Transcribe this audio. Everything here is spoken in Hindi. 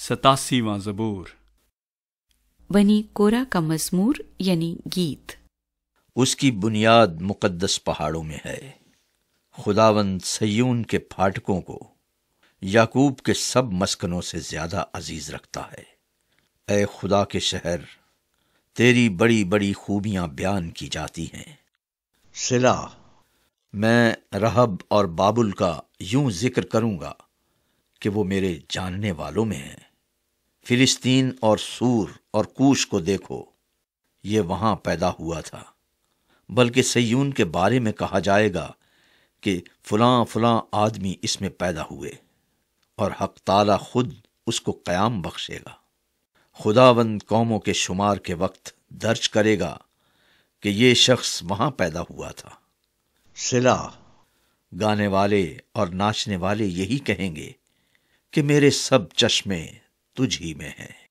सतासीवा जबूर बनी कोरा का मजमूर यानी गीत उसकी बुनियाद मुकद्दस पहाड़ों में है खुदावन सयून के फाटकों को याकूब के सब मस्कनों से ज्यादा अजीज रखता है ऐ खुदा के शहर तेरी बड़ी बड़ी खूबियां बयान की जाती हैं सिला मैं रहब और बाबुल का यूं जिक्र करूंगा कि वो मेरे जानने वालों में है फिलिस्तीन और सूर और कूश को देखो ये वहां पैदा हुआ था बल्कि सयून के बारे में कहा जाएगा कि फलां फलां आदमी इसमें पैदा हुए और हक ताला खुद उसको कयाम बख्शेगा खुदावंद कौमों के शुमार के वक्त दर्ज करेगा कि ये शख्स वहां पैदा हुआ था सिला गाने वाले और नाचने वाले यही कहेंगे कि मेरे सब चश्मे तुझ ही में हैं